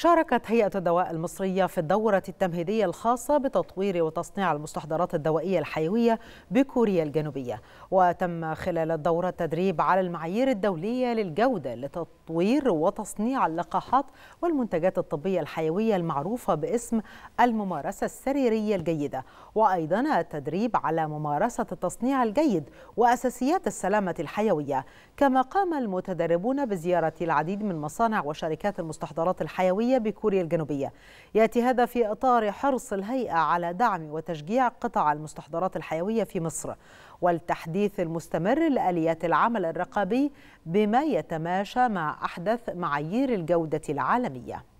شاركت هيئة الدواء المصرية في الدورة التمهيدية الخاصة بتطوير وتصنيع المستحضرات الدوائية الحيوية بكوريا الجنوبية وتم خلال الدورة التدريب على المعايير الدولية للجودة لتطوير وتصنيع اللقاحات والمنتجات الطبية الحيوية المعروفة باسم الممارسة السريرية الجيدة وأيضا التدريب على ممارسة التصنيع الجيد وأساسيات السلامة الحيوية كما قام المتدربون بزيارة العديد من مصانع وشركات المستحضرات الحيوية الجنوبية بكوريا الجنوبية يأتي هذا في إطار حرص الهيئة على دعم وتشجيع قطاع المستحضرات الحيوية في مصر والتحديث المستمر لآليات العمل الرقابي بما يتماشى مع أحدث معايير الجودة العالمية